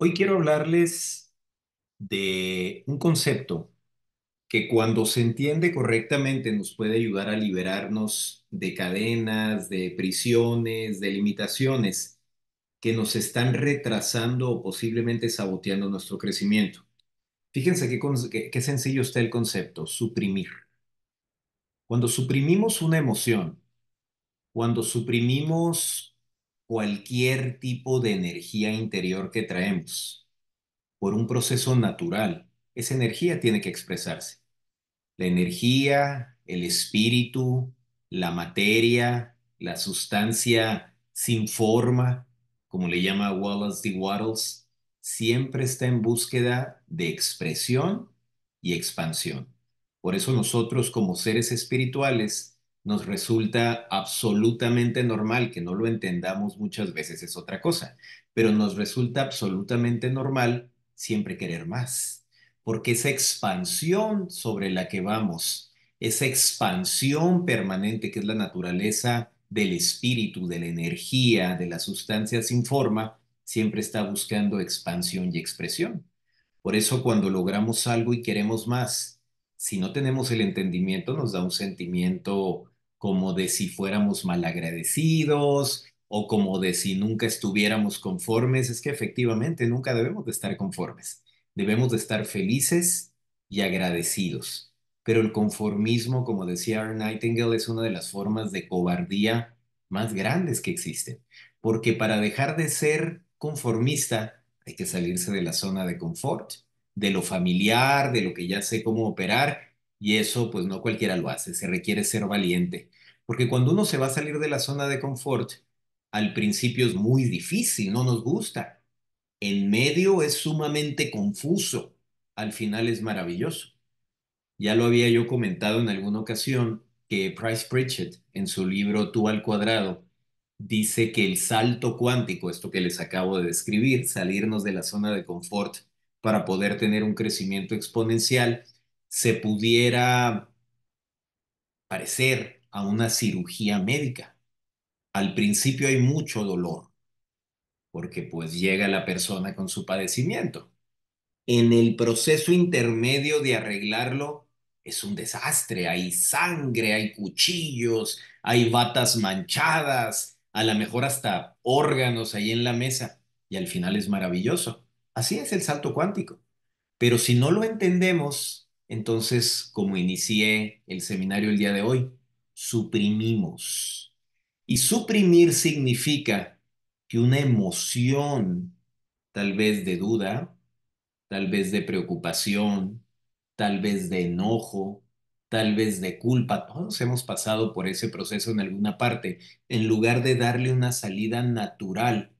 Hoy quiero hablarles de un concepto que cuando se entiende correctamente nos puede ayudar a liberarnos de cadenas, de prisiones, de limitaciones que nos están retrasando o posiblemente saboteando nuestro crecimiento. Fíjense qué, sencillo está el concepto, suprimir. Cuando suprimimos una emoción, cuando suprimimos cualquier tipo de energía interior que traemos por un proceso natural. Esa energía tiene que expresarse. La energía, el espíritu, la materia, la sustancia sin forma, como le llama Wallace D. Wattles, siempre está en búsqueda de expresión y expansión. Por eso nosotros como seres espirituales nos resulta absolutamente normal, que no lo entendamos muchas veces es otra cosa, pero nos resulta absolutamente normal siempre querer más, porque esa expansión sobre la que vamos, esa expansión permanente que es la naturaleza del espíritu, de la energía, de la sustancia sin forma, siempre está buscando expansión y expresión. Por eso cuando logramos algo y queremos más, si no tenemos el entendimiento, nos da un sentimiento como de si fuéramos malagradecidos o como de si nunca estuviéramos conformes, es que efectivamente nunca debemos de estar conformes. Debemos de estar felices y agradecidos. Pero el conformismo, como decía R. Nightingale, es una de las formas de cobardía más grandes que existen. Porque para dejar de ser conformista hay que salirse de la zona de confort, de lo familiar, de lo que ya sé cómo operar y eso pues no cualquiera lo hace, se requiere ser valiente. Porque cuando uno se va a salir de la zona de confort, al principio es muy difícil, no nos gusta. En medio es sumamente confuso, al final es maravilloso. Ya lo había yo comentado en alguna ocasión que Price Pritchett, en su libro Tú al cuadrado, dice que el salto cuántico, esto que les acabo de describir, salirnos de la zona de confort para poder tener un crecimiento exponencial, se pudiera parecer a una cirugía médica. Al principio hay mucho dolor, porque pues llega la persona con su padecimiento. En el proceso intermedio de arreglarlo es un desastre, hay sangre, hay cuchillos, hay batas manchadas, a lo mejor hasta órganos ahí en la mesa, y al final es maravilloso. Así es el salto cuántico. Pero si no lo entendemos, entonces, como inicié el seminario el día de hoy, suprimimos. Y suprimir significa que una emoción, tal vez de duda, tal vez de preocupación, tal vez de enojo, tal vez de culpa, todos hemos pasado por ese proceso en alguna parte, en lugar de darle una salida natural,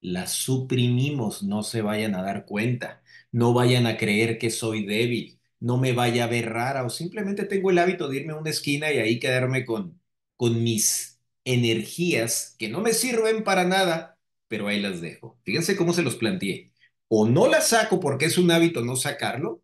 la suprimimos, no se vayan a dar cuenta, no vayan a creer que soy débil, no me vaya a ver rara o simplemente tengo el hábito de irme a una esquina y ahí quedarme con, con mis energías que no me sirven para nada, pero ahí las dejo. Fíjense cómo se los planteé. O no las saco porque es un hábito no sacarlo,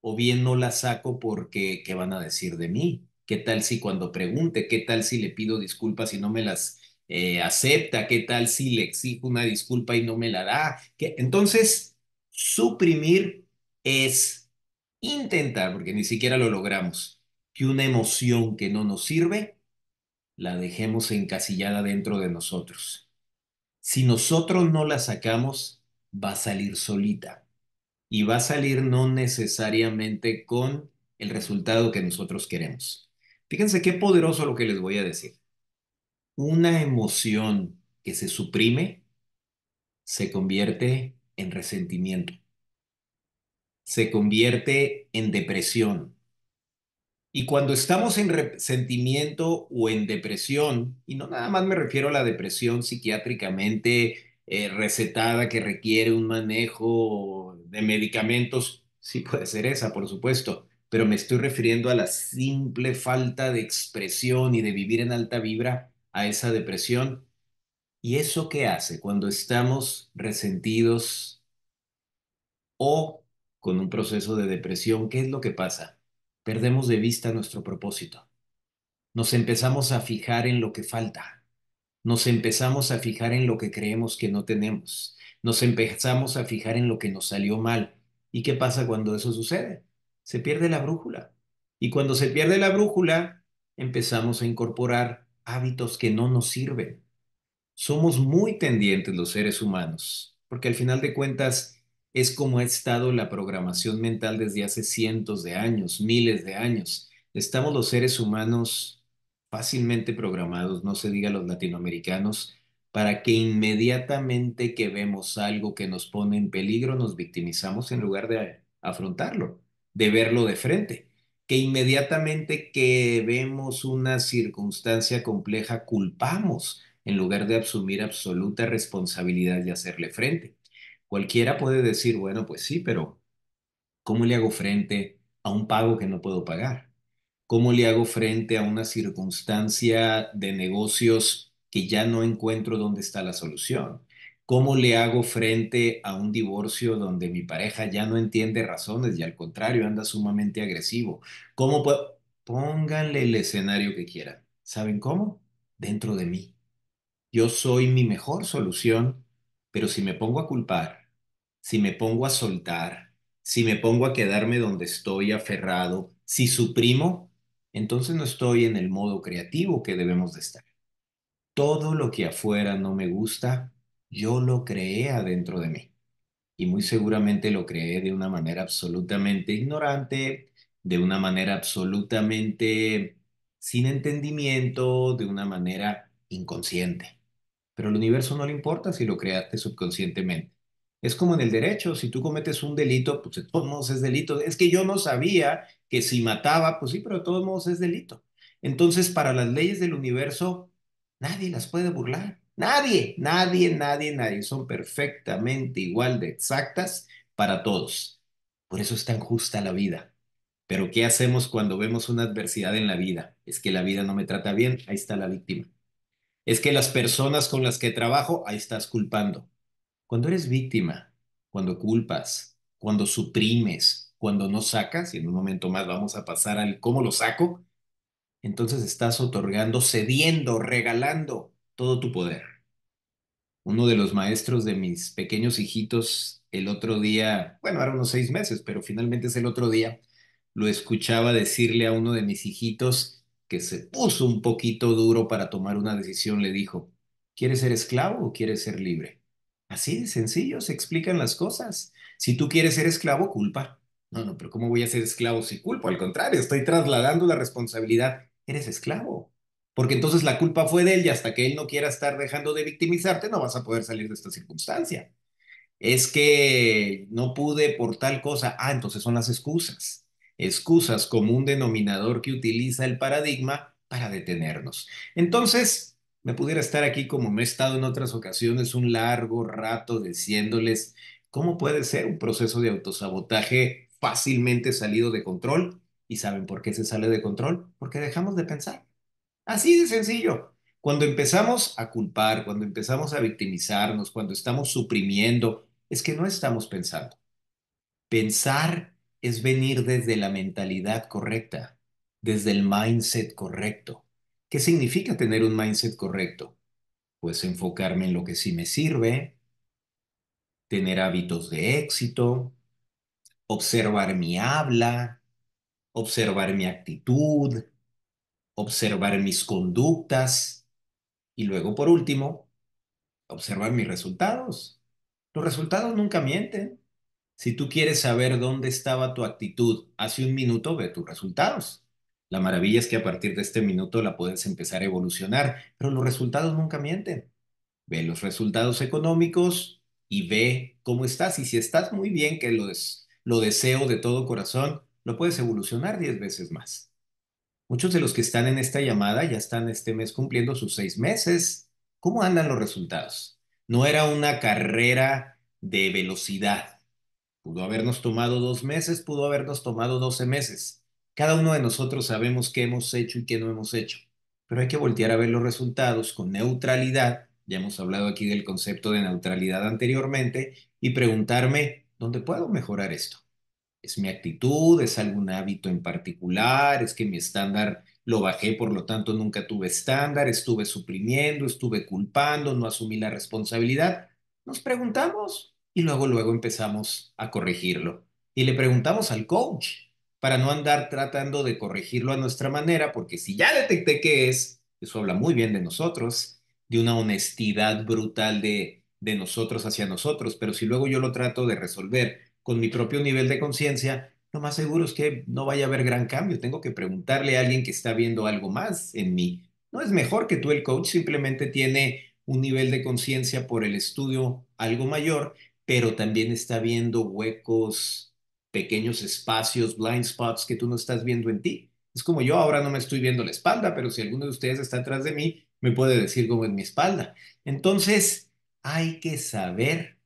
o bien no las saco porque, ¿qué van a decir de mí? ¿Qué tal si cuando pregunte? ¿Qué tal si le pido disculpas y no me las eh, acepta? ¿Qué tal si le exijo una disculpa y no me la da? Entonces, suprimir es intentar, porque ni siquiera lo logramos, que una emoción que no nos sirve la dejemos encasillada dentro de nosotros. Si nosotros no la sacamos, va a salir solita y va a salir no necesariamente con el resultado que nosotros queremos. Fíjense qué poderoso lo que les voy a decir. Una emoción que se suprime se convierte en resentimiento se convierte en depresión. Y cuando estamos en resentimiento o en depresión, y no nada más me refiero a la depresión psiquiátricamente eh, recetada que requiere un manejo de medicamentos, sí puede ser esa, por supuesto, pero me estoy refiriendo a la simple falta de expresión y de vivir en alta vibra a esa depresión. ¿Y eso qué hace cuando estamos resentidos o con un proceso de depresión, ¿qué es lo que pasa? Perdemos de vista nuestro propósito. Nos empezamos a fijar en lo que falta. Nos empezamos a fijar en lo que creemos que no tenemos. Nos empezamos a fijar en lo que nos salió mal. ¿Y qué pasa cuando eso sucede? Se pierde la brújula. Y cuando se pierde la brújula, empezamos a incorporar hábitos que no nos sirven. Somos muy tendientes los seres humanos, porque al final de cuentas es como ha estado la programación mental desde hace cientos de años, miles de años. Estamos los seres humanos fácilmente programados, no se diga los latinoamericanos, para que inmediatamente que vemos algo que nos pone en peligro, nos victimizamos en lugar de afrontarlo, de verlo de frente. Que inmediatamente que vemos una circunstancia compleja, culpamos en lugar de asumir absoluta responsabilidad y hacerle frente. Cualquiera puede decir, bueno, pues sí, pero ¿cómo le hago frente a un pago que no puedo pagar? ¿Cómo le hago frente a una circunstancia de negocios que ya no encuentro dónde está la solución? ¿Cómo le hago frente a un divorcio donde mi pareja ya no entiende razones y al contrario anda sumamente agresivo? ¿Cómo puedo? Pónganle el escenario que quieran. ¿Saben cómo? Dentro de mí. Yo soy mi mejor solución, pero si me pongo a culpar, si me pongo a soltar, si me pongo a quedarme donde estoy aferrado, si suprimo, entonces no estoy en el modo creativo que debemos de estar. Todo lo que afuera no me gusta, yo lo creé adentro de mí. Y muy seguramente lo creé de una manera absolutamente ignorante, de una manera absolutamente sin entendimiento, de una manera inconsciente. Pero al universo no le importa si lo creaste subconscientemente. Es como en el derecho, si tú cometes un delito, pues de todos modos es delito. Es que yo no sabía que si mataba, pues sí, pero de todos modos es delito. Entonces, para las leyes del universo, nadie las puede burlar. Nadie, nadie, nadie, nadie. Son perfectamente igual de exactas para todos. Por eso es tan justa la vida. Pero ¿qué hacemos cuando vemos una adversidad en la vida? Es que la vida no me trata bien, ahí está la víctima. Es que las personas con las que trabajo, ahí estás culpando. Cuando eres víctima, cuando culpas, cuando suprimes, cuando no sacas, y en un momento más vamos a pasar al cómo lo saco, entonces estás otorgando, cediendo, regalando todo tu poder. Uno de los maestros de mis pequeños hijitos el otro día, bueno, eran unos seis meses, pero finalmente es el otro día, lo escuchaba decirle a uno de mis hijitos que se puso un poquito duro para tomar una decisión, le dijo, ¿quieres ser esclavo o quieres ser libre? Así de sencillo se explican las cosas. Si tú quieres ser esclavo, culpa. No, no, pero ¿cómo voy a ser esclavo si culpo? Al contrario, estoy trasladando la responsabilidad. Eres esclavo. Porque entonces la culpa fue de él y hasta que él no quiera estar dejando de victimizarte, no vas a poder salir de esta circunstancia. Es que no pude por tal cosa. Ah, entonces son las excusas. Excusas como un denominador que utiliza el paradigma para detenernos. Entonces, me pudiera estar aquí como me he estado en otras ocasiones un largo rato diciéndoles cómo puede ser un proceso de autosabotaje fácilmente salido de control. ¿Y saben por qué se sale de control? Porque dejamos de pensar. Así de sencillo. Cuando empezamos a culpar, cuando empezamos a victimizarnos, cuando estamos suprimiendo, es que no estamos pensando. Pensar es venir desde la mentalidad correcta, desde el mindset correcto ¿Qué significa tener un mindset correcto? Pues enfocarme en lo que sí me sirve, tener hábitos de éxito, observar mi habla, observar mi actitud, observar mis conductas y luego, por último, observar mis resultados. Los resultados nunca mienten. Si tú quieres saber dónde estaba tu actitud hace un minuto, ve tus resultados. La maravilla es que a partir de este minuto la puedes empezar a evolucionar, pero los resultados nunca mienten. Ve los resultados económicos y ve cómo estás. Y si estás muy bien, que lo, deseo de todo corazón, lo puedes evolucionar 10 veces más. Muchos de los que están en esta llamada ya están este mes cumpliendo sus seis meses. ¿Cómo andan los resultados? No era una carrera de velocidad. Pudo habernos tomado dos meses, pudo habernos tomado 12 meses cada uno de nosotros sabemos qué hemos hecho y qué no hemos hecho, pero hay que voltear a ver los resultados con neutralidad, ya hemos hablado aquí del concepto de neutralidad anteriormente, y preguntarme, ¿dónde puedo mejorar esto? ¿Es mi actitud? ¿Es algún hábito en particular? ¿Es que mi estándar lo bajé, por lo tanto nunca tuve estándar? ¿Estuve suprimiendo? ¿Estuve culpando? ¿No asumí la responsabilidad? Nos preguntamos y luego, luego empezamos a corregirlo. Y le preguntamos al coach, para no andar tratando de corregirlo a nuestra manera, porque si ya detecté que es, eso habla muy bien de nosotros, de una honestidad brutal de, de nosotros hacia nosotros, pero si luego yo lo trato de resolver con mi propio nivel de conciencia, lo más seguro es que no vaya a haber gran cambio. Tengo que preguntarle a alguien que está viendo algo más en mí. No es mejor que tú, el coach, simplemente tiene un nivel de conciencia por el estudio algo mayor, pero también está viendo huecos pequeños espacios, blind spots que tú no estás viendo en ti. Es como yo ahora no me estoy viendo la espalda, pero si alguno de ustedes está atrás de mí, me puede decir cómo es mi espalda. Entonces, hay que saber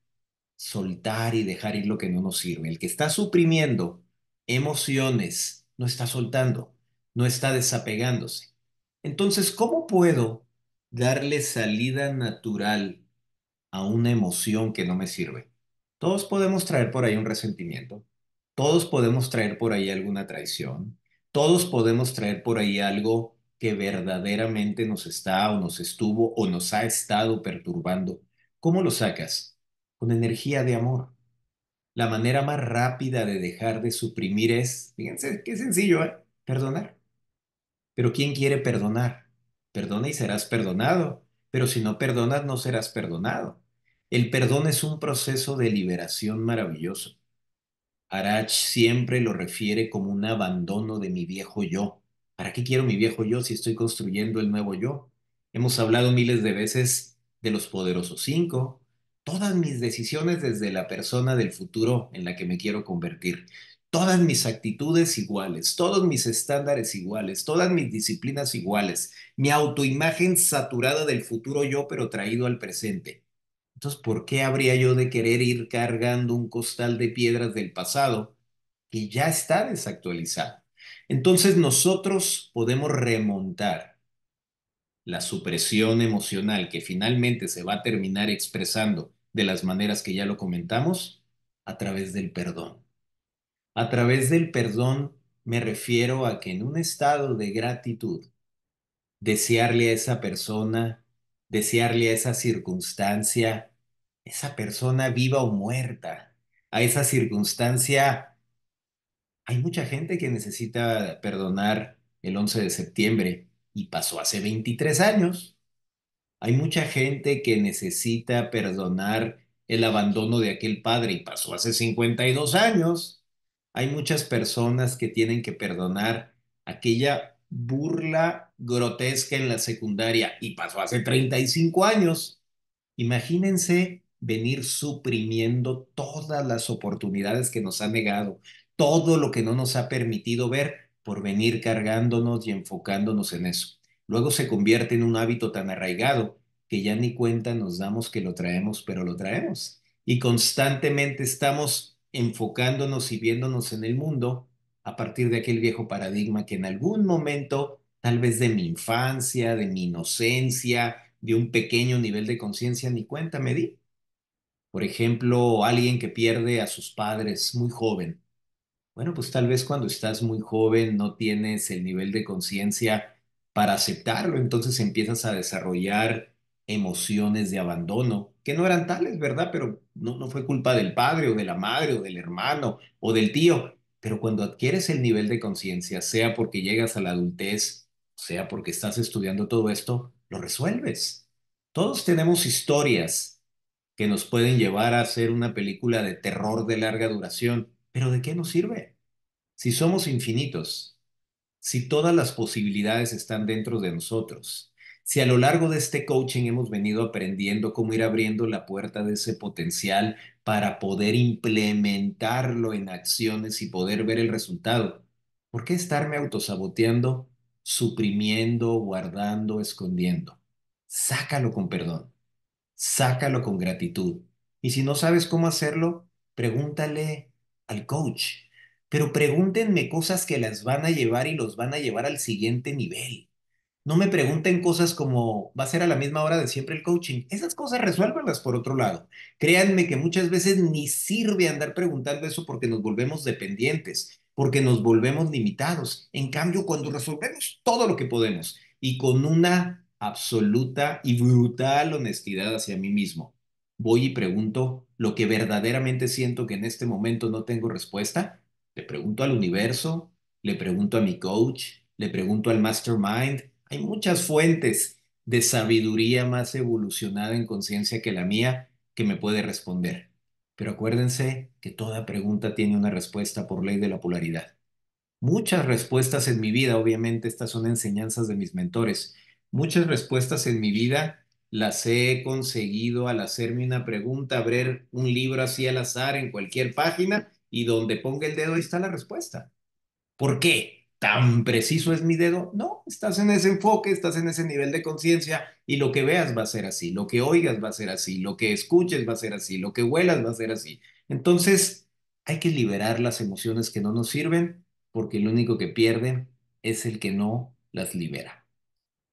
soltar y dejar ir lo que no nos sirve. El que está suprimiendo emociones no está soltando, no está desapegándose. Entonces, ¿cómo puedo darle salida natural a una emoción que no me sirve? Todos podemos traer por ahí un resentimiento, todos podemos traer por ahí alguna traición, todos podemos traer por ahí algo que verdaderamente nos está o nos estuvo o nos ha estado perturbando. ¿Cómo lo sacas? Con energía de amor. La manera más rápida de dejar de suprimir es, fíjense, qué sencillo, ¿eh? perdonar. Pero ¿quién quiere perdonar? Perdona y serás perdonado, pero si no perdonas no serás perdonado. El perdón es un proceso de liberación maravilloso. Arach siempre lo refiere como un abandono de mi viejo yo. ¿Para qué quiero mi viejo yo si estoy construyendo el nuevo yo? Hemos hablado miles de veces de los poderosos cinco, todas mis decisiones desde la persona del futuro en la que me quiero convertir, todas mis actitudes iguales, todos mis estándares iguales, todas mis disciplinas iguales, mi autoimagen saturada del futuro yo pero traído al presente. Entonces, ¿por qué habría yo de querer ir cargando un costal de piedras del pasado que ya está desactualizado? Entonces, nosotros podemos remontar la supresión emocional que finalmente se va a terminar expresando de las maneras que ya lo comentamos a través del perdón. A través del perdón me refiero a que en un estado de gratitud, desearle a esa persona desearle a esa circunstancia, esa persona viva o muerta, a esa circunstancia. Hay mucha gente que necesita perdonar el 11 de septiembre y pasó hace 23 años. Hay mucha gente que necesita perdonar el abandono de aquel padre y pasó hace 52 años. Hay muchas personas que tienen que perdonar aquella burla grotesca en la secundaria y pasó hace 35 años. Imagínense venir suprimiendo todas las oportunidades que nos ha negado, todo lo que no nos ha permitido ver por venir cargándonos y enfocándonos en eso. Luego se convierte en un hábito tan arraigado que ya ni cuenta nos damos que lo traemos, pero lo traemos. Y constantemente estamos enfocándonos y viéndonos en el mundo a partir de aquel viejo paradigma que en algún momento, tal vez de mi infancia, de mi inocencia, de un pequeño nivel de conciencia, ni cuenta me di. Por ejemplo, alguien que pierde a sus padres muy joven. Bueno, pues tal vez cuando estás muy joven no tienes el nivel de conciencia para aceptarlo, entonces empiezas a desarrollar emociones de abandono, que no eran tales, ¿verdad? Pero no, no fue culpa del padre o de la madre o del hermano o del tío, pero cuando adquieres el nivel de conciencia, sea porque llegas a la adultez, sea porque estás estudiando todo esto, lo resuelves. Todos tenemos historias que nos pueden llevar a hacer una película de terror de larga duración, pero ¿de qué nos sirve? Si somos infinitos, si todas las posibilidades están dentro de nosotros, si a lo largo de este coaching hemos venido aprendiendo cómo ir abriendo la puerta de ese potencial para poder implementarlo en acciones y poder ver el resultado. ¿Por qué estarme autosaboteando, suprimiendo, guardando, escondiendo? Sácalo con perdón, sácalo con gratitud. Y si no sabes cómo hacerlo, pregúntale al coach. Pero pregúntenme cosas que las van a llevar y los van a llevar al siguiente nivel no me pregunten cosas como va a ser a la misma hora de siempre el coaching. Esas cosas resuélvanlas por otro lado. Créanme que muchas veces ni sirve andar preguntando eso porque nos volvemos dependientes, porque nos volvemos limitados. En cambio, cuando resolvemos todo lo que podemos y con una absoluta y brutal honestidad hacia mí mismo, voy y pregunto lo que verdaderamente siento que en este momento no tengo respuesta, le pregunto al universo, le pregunto a mi coach, le pregunto al mastermind, hay muchas fuentes de sabiduría más evolucionada en conciencia que la mía que me puede responder. Pero acuérdense que toda pregunta tiene una respuesta por ley de la polaridad. Muchas respuestas en mi vida, obviamente estas son enseñanzas de mis mentores, muchas respuestas en mi vida las he conseguido al hacerme una pregunta, abrir un libro así al azar en cualquier página y donde ponga el dedo ahí está la respuesta. ¿Por qué? ¿Tan preciso es mi dedo? No, estás en ese enfoque, estás en ese nivel de conciencia y lo que veas va a ser así, lo que oigas va a ser así, lo que escuches va a ser así, lo que huelas va a ser así. Entonces, hay que liberar las emociones que no nos sirven porque lo único que pierden es el que no las libera.